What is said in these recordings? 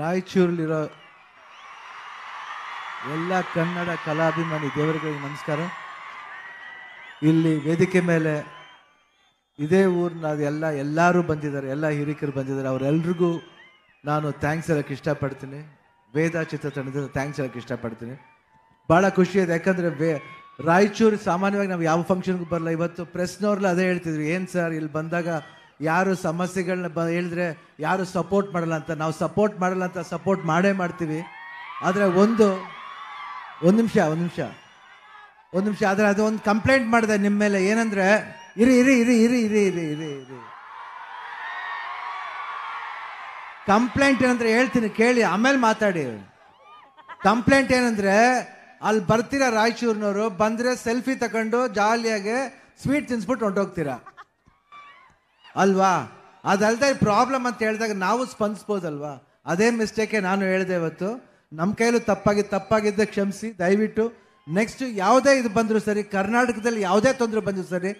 ರಾಯಚೂರಲ್ಲಿರೋ ಎಲ್ಲ ಕನ್ನಡ ಕಲಾಭಿಮಾನಿ ದೇವರುಗಳಿಗೆ ನಮಸ್ಕಾರ ಇಲ್ಲಿ ವೇದಿಕೆ ಮೇಲೆ ಇದೇ ಊರಿನ ಎಲ್ಲ ಎಲ್ಲರೂ ಬಂದಿದ್ದಾರೆ ಎಲ್ಲ ಹಿರಿಕರು ಬಂದಿದ್ದಾರೆ ಅವರೆಲ್ರಿಗೂ ನಾನು ಥ್ಯಾಂಕ್ಸ್ ಹೇಳೋಕ್ಕೆ ಇಷ್ಟಪಡ್ತೀನಿ ವೇದ ಚಿತ್ರತಂಡದಿಂದ ಥ್ಯಾಂಕ್ಸ್ ಹೇಳೋಕ್ಕೆ ಇಷ್ಟಪಡ್ತೀನಿ ಭಾಳ ಖುಷಿ ಇದೆ ಯಾಕಂದರೆ ವೇ ರಾಯಚೂರು ಸಾಮಾನ್ಯವಾಗಿ ನಾವು ಯಾವ ಫಂಕ್ಷನ್ಗೂ ಬರಲ್ಲ ಇವತ್ತು ಪ್ರೆಸ್ನವ್ರಲ್ಲ ಅದೇ ಹೇಳ್ತಿದ್ವಿ ಏನು ಸರ್ ಇಲ್ಲಿ ಬಂದಾಗ ಯಾರು ಸಮಸ್ಯೆಗಳನ್ನ ಬ ಹೇಳಿದ್ರೆ ಯಾರು ಸಪೋರ್ಟ್ ಮಾಡಲ್ಲ ಅಂತ ನಾವು ಸಪೋರ್ಟ್ ಮಾಡಲ್ಲ ಅಂತ ಸಪೋರ್ಟ್ ಮಾಡೇ ಮಾಡ್ತೀವಿ ಆದರೆ ಒಂದು ಒಂದು ನಿಮಿಷ ಒಂದು ನಿಮಿಷ ಒಂದು ನಿಮಿಷ ಆದರೆ ಅದು ಒಂದು ಕಂಪ್ಲೇಂಟ್ ಮಾಡಿದೆ ನಿಮ್ಮ ಮೇಲೆ ಏನಂದರೆ ಇರಿ ಇರಿ ಇರಿ ಇರಿ ಇರಿ ಇರಿ ಇರಿ ಇರಿ ಕಂಪ್ಲೇಂಟ್ ಏನಂದ್ರೆ ಹೇಳ್ತೀನಿ ಕೇಳಿ ಆಮೇಲೆ ಮಾತಾಡಿ ಕಂಪ್ಲೇಂಟ್ ಏನಂದರೆ ಅಲ್ಲಿ ಬರ್ತೀರಾ ರಾಯಚೂರಿನವರು ಬಂದರೆ ಸೆಲ್ಫಿ ತಗೊಂಡು ಜಾಲಿಯಾಗಿ ಸ್ವೀಟ್ ತಿನ್ಸ್ಬಿಟ್ಟು ಹೊಂಟೋಗ್ತೀರಾ ಅಲ್ವಾ ಅದಲ್ದೆ ಪ್ರಾಬ್ಲಮ್ ಅಂತ ಹೇಳಿದಾಗ ನಾವು ಸ್ಪಂದಿಸ್ಬೋದಲ್ವಾ ಅದೇ ಮಿಸ್ಟೇಕೆ ನಾನು ಹೇಳಿದೆ ಇವತ್ತು ನಮ್ಮ ಕೈಲೂ ತಪ್ಪಾಗಿ ತಪ್ಪಾಗಿದ್ದ ಕ್ಷಮಿಸಿ ದಯವಿಟ್ಟು ನೆಕ್ಸ್ಟ್ ಯಾವುದೇ ಇದು ಬಂದರೂ ಸರಿ ಕರ್ನಾಟಕದಲ್ಲಿ ಯಾವುದೇ ತೊಂದರೆ ಬಂದರೂ ಸರಿ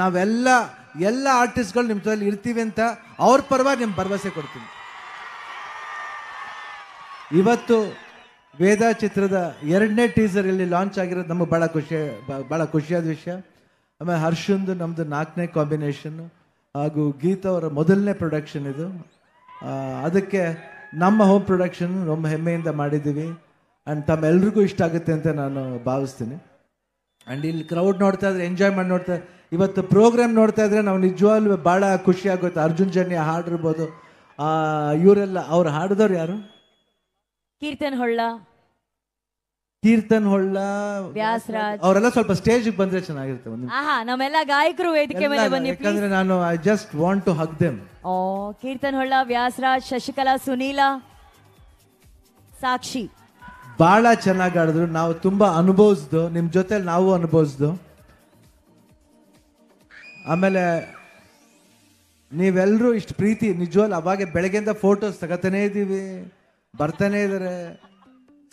ನಾವೆಲ್ಲ ಎಲ್ಲ ಆರ್ಟಿಸ್ಟ್ಗಳು ನಿಮ್ಮ ಜೊತೆ ಇರ್ತೀವಿ ಅಂತ ಅವ್ರ ಪರವಾಗಿ ನಿಮ್ಮ ಭರವಸೆ ಕೊಡ್ತೀನಿ ಇವತ್ತು ವೇದ ಚಿತ್ರದ ಎರಡನೇ ಟೀಸರ್ ಇಲ್ಲಿ ಲಾಂಚ್ ಆಗಿರೋದು ನಮಗೆ ಭಾಳ ಖುಷಿ ಭಾಳ ಖುಷಿಯಾದ ವಿಷಯ ಆಮೇಲೆ ಹರ್ಷಂದು ನಮ್ಮದು ನಾಲ್ಕನೇ ಕಾಂಬಿನೇಷನ್ನು ಹಾಗೂ ಗೀತಾ ಅವರ ಮೊದಲನೇ ಪ್ರೊಡಕ್ಷನ್ ಇದು ಅದಕ್ಕೆ ನಮ್ಮ ಹೋಮ್ ಪ್ರೊಡಕ್ಷನ್ ನಮ್ಮ ಹೆಮ್ಮೆಯಿಂದ ಮಾಡಿದ್ದೀವಿ ಆ್ಯಂಡ್ ತಮ್ಮೆಲ್ರಿಗೂ ಇಷ್ಟ ಆಗುತ್ತೆ ಅಂತ ನಾನು ಭಾವಿಸ್ತೀನಿ ಆ್ಯಂಡ್ ಇಲ್ಲಿ ಕ್ರೌಡ್ ನೋಡ್ತಾ ಇದ್ರೆ ಎಂಜಾಯ್ ಮಾಡಿ ನೋಡ್ತಾ ಇವತ್ತು ಪ್ರೋಗ್ರಾಮ್ ನೋಡ್ತಾ ಇದ್ರೆ ನಾವು ನಿಜವಾಗ್ಲೂ ಭಾಳ ಖುಷಿ ಅರ್ಜುನ್ ಜನ್ಯ ಹಾಡಿರ್ಬೋದು ಇವರೆಲ್ಲ ಅವ್ರು ಹಾಡಿದವ್ರು ಯಾರು ಕೀರ್ತನ್ ಹೊಳ್ಳ ಕೀರ್ತನ್ ಹೊಳ್ಳ ವ್ಯಾಸರಾಜ್ ಅವರೆಲ್ಲ ಸ್ವಲ್ಪ ಸ್ಟೇಜ್ ಬಂದ್ರೆ ಚೆನ್ನಾಗಿರುತ್ತೆ ಒಂದು ನಮ್ಮೆಲ್ಲ ಗಾಯಕರು ವೇದಿಕೆ ಮೇಲೆ ಬನ್ನಿ ಯಾಕಂದ್ರೆ ನಾನು I just want to hug them oh Keerthan Holla Vyasaraj Shashikala Sunila Sakshi ಬಹಳ ಚೆನ್ನಾಗಿ ಆಡಿದ್ರು ನಾವು ತುಂಬಾ ಅನುಭವಿಸ್ದು ನಿಮ್ ಜೊತೆ ನಾವು ಅನುಭವಿಸ್ದು ಆಮೇಲೆ ನೀವೆಲ್ಲರೂ ಇಷ್ಟು ಪ್ರೀತಿ ನಿಜವಲ್ಲ ಅವಾಗೆ ಬೆಳಗ್ಗೆಯಿಂದ ಫೋಟೋಸ್ ತಗತನೇ ಇದ್ದೀವಿ ಬರ್ತಾನೆ ಇದ್ದಾರೆ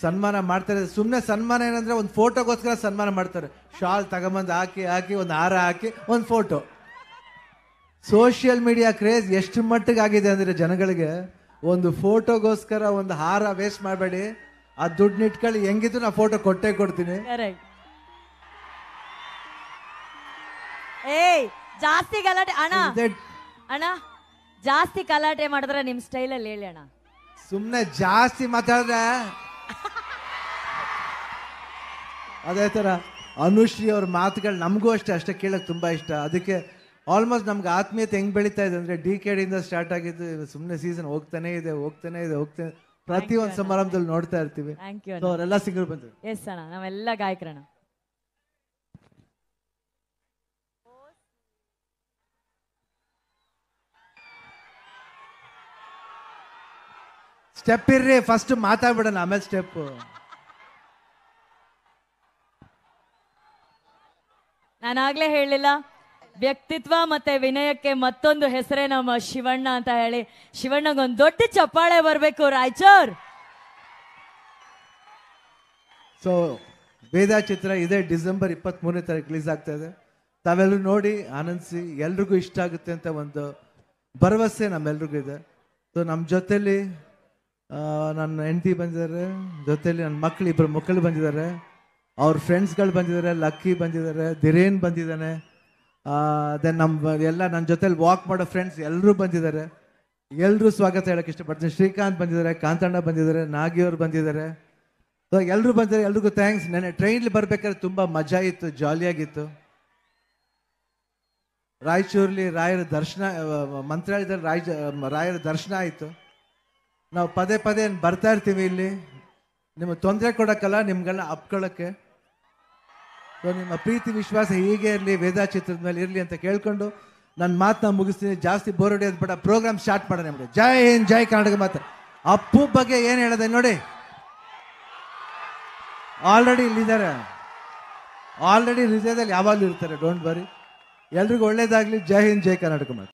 ಸನ್ಮಾನ ಮಾಡ್ತಾರೆ ಸುಮ್ಮನೆ ಸನ್ಮಾನ ಏನಂದ್ರೆ ಒಂದು ಫೋಟೋಗೋಸ್ಕರ ಸನ್ಮಾನ ಮಾಡ್ತಾರೆ ಶಾಲ್ ತಗೊಂಬಂದು ಹಾಕಿ ಹಾಕಿ ಒಂದು ಹಾರ ಹಾಕಿ ಒಂದು ಫೋಟೋ ಸೋಷಿಯಲ್ ಮೀಡಿಯಾ ಕ್ರೇಜ್ ಎಷ್ಟು ಮಟ್ಟಿಗೆ ಆಗಿದೆ ಅಂದರೆ ಜನಗಳಿಗೆ ಒಂದು ಫೋಟೋಗೋಸ್ಕರ ಒಂದು ಹಾರ ವೇಸ್ಟ್ ಮಾಡಬೇಡಿ ಆ ದುಡ್ಡು ಇಟ್ಕೊಳ್ಳಿ ಹೆಂಗಿದ್ರು ನಾ ಫೋಟೋ ಕೊಟ್ಟೆ ಕೊಡ್ತೀನಿ ಏಯ್ ಜಾಸ್ತಿ ಗಲಾಟೆ ಅಣ್ಣ ಅಣ್ಣ ಜಾಸ್ತಿ ಗಲಾಟೆ ಮಾಡಿದ್ರೆ ನಿಮ್ಮ ಸ್ಟೈಲಲ್ಲಿ ಹೇಳಿ ಅಣ್ಣ ಸುಮ್ಮನೆ ಜಾಸ್ತಿ ಮಾತಾಡಿದ್ರೆ ಅದೇ ಥರ ಅನುಶ್ರೀ ಅವ್ರ ಮಾತುಗಳು ನಮಗೂ ಅಷ್ಟೇ ಅಷ್ಟೇ ಕೇಳೋಕ್ಕೆ ತುಂಬ ಇಷ್ಟ ಅದಕ್ಕೆ ಆಲ್ಮೋಸ್ಟ್ ನಮ್ಗೆ ಆತ್ಮೀಯತೆ ಹೆಂಗೆ ಬೆಳೀತಾ ಇದೆ ಅಂದರೆ ಡಿ ಕೆ ಇಂದ ಸ್ಟಾರ್ಟ್ ಆಗಿದ್ದು ಸುಮ್ಮನೆ ಸೀಸನ್ ಹೋಗ್ತಾನೆ ಇದೆ ಹೋಗ್ತಾನೆ ಇದೆ ಹೋಗ್ತಾನೆ ಪ್ರತಿ ಒಂದು ಸಮಾರಂಭದಲ್ಲಿ ನೋಡ್ತಾ ಇರ್ತೀವಿ ಅವರೆಲ್ಲ ಸಿಂಗರ್ ಬಂದ್ರು ಎಸ್ ಅಣ್ಣ ನಾವೆಲ್ಲ ಗಾಯಕರಣ ಸ್ಟೆಪ್ ಇರ್ರಿ ಫಸ್ಟ್ ಮಾತಾಡ್ಬಿಡೋಣ ಆಮೇಲೆ ಸ್ಟೆಪ್ ನಾನಾಗ್ಲೇ ಹೇಳಲಿಲ್ಲ ವ್ಯಕ್ತಿತ್ವ ಮತ್ತೆ ವಿನಯಕ್ಕೆ ಮತ್ತೊಂದು ಹೆಸರೇ ನಮ್ಮ ಶಿವಣ್ಣ ಅಂತ ಹೇಳಿ ಒಂದು ದೊಡ್ಡ ಚಪ್ಪಾಳೆ ಬರಬೇಕು ರಾಯಚೂರ್ ಸೊ ವೇದ ಚಿತ್ರ ಇದೇ ಡಿಸೆಂಬರ್ ಇಪ್ಪತ್ತ್ ಮೂರನೇ ತಾರೀಕು ರಿಲೀಸ್ ಆಗ್ತಾ ಇದೆ ತಾವೆಲ್ಲರೂ ನೋಡಿ ಆನಂದಿಸಿ ಎಲ್ರಿಗೂ ಇಷ್ಟ ಆಗುತ್ತೆ ಅಂತ ಒಂದು ಭರವಸೆ ನಮ್ಮೆಲ್ರಿಗೂ ಇದೆ ಸೊ ನಮ್ಮ ಜೊತೆಯಲ್ಲಿ ನನ್ನ ಹೆಂಡತಿ ಬಂದಿದ್ದಾರೆ ಜೊತೆಯಲ್ಲಿ ನನ್ನ ಮಕ್ಕಳು ಇಬ್ಬರು ಮಕ್ಕಳು ಬಂದಿದ್ದಾರೆ ಅವ್ರ ಫ್ರೆಂಡ್ಸ್ಗಳು ಬಂದಿದ್ದಾರೆ ಲಕ್ಕಿ ಬಂದಿದ್ದಾರೆ ದಿರೇನ್ ಬಂದಿದ್ದಾನೆ ದೆನ್ ನಮ್ಮ ಎಲ್ಲ ನನ್ನ ಜೊತೆಲಿ ವಾಕ್ ಮಾಡೋ ಫ್ರೆಂಡ್ಸ್ ಎಲ್ಲರೂ ಬಂದಿದ್ದಾರೆ ಎಲ್ಲರೂ ಸ್ವಾಗತ ಹೇಳೋಕ್ಕೆ ಇಷ್ಟಪಡ್ತೀನಿ ಶ್ರೀಕಾಂತ್ ಬಂದಿದ್ದಾರೆ ಕಾಂತಣ್ಣ ಬಂದಿದ್ದಾರೆ ನಾಗಿಯವ್ರು ಬಂದಿದ್ದಾರೆ ಸೊ ಎಲ್ಲರೂ ಬಂದಿದ್ದಾರೆ ಎಲ್ರಿಗೂ ಥ್ಯಾಂಕ್ಸ್ ನೆನೆ ಟ್ರೈನ್ಲಿ ಬರಬೇಕಾದ್ರೆ ತುಂಬ ಮಜಾ ಇತ್ತು ಜಾಲಿಯಾಗಿತ್ತು ರಾಯಚೂರಲ್ಲಿ ರಾಯರ ದರ್ಶನ ಮಂತ್ರಾಲಯದಲ್ಲಿ ರಾಯ ರಾಯರ ದರ್ಶನ ಆಯಿತು ನಾವು ಪದೇ ಪದೇ ಬರ್ತಾ ಇರ್ತೀವಿ ಇಲ್ಲಿ ನಿಮಗೆ ತೊಂದರೆ ಕೊಡೋಕ್ಕಲ್ಲ ನಿಮ್ಗೆಲ್ಲ ಅಪ್ಕೊಳ್ಳೋಕ್ಕೆ ನಿಮ್ಮ ಪ್ರೀತಿ ವಿಶ್ವಾಸ ಹೀಗೆ ಇರಲಿ ವೇದಾ ಚಿತ್ರದ ಮೇಲೆ ಇರಲಿ ಅಂತ ಕೇಳ್ಕೊಂಡು ನನ್ನ ಮಾತನ್ನ ಮುಗಿಸ್ತೀನಿ ಜಾಸ್ತಿ ಬೋರ್ ಹೊಡಿಯೋದು ಬೇಡ ಪ್ರೋಗ್ರಾಮ್ ಸ್ಟಾರ್ಟ್ ಮಾಡೋಣ ನಿಮಗೆ ಜೈ ಹಿಂದ್ ಜೈ ಕರ್ನಾಟಕ ಮಾತು ಅಪ್ಪು ಬಗ್ಗೆ ಏನು ಹೇಳೋದೆ ನೋಡಿ ಆಲ್ರೆಡಿ ಇಲ್ಲಿದ್ದಾರೆ ಆಲ್ರೆಡಿ ಹೃದಯದಲ್ಲಿ ಯಾವಾಗಲೂ ಇರ್ತಾರೆ ಡೋಂಟ್ ವರಿ ಎಲ್ರಿಗೂ ಒಳ್ಳೇದಾಗಲಿ ಜೈ ಹಿಂದ್ ಜೈ ಕರ್ನಾಟಕ ಮಾತು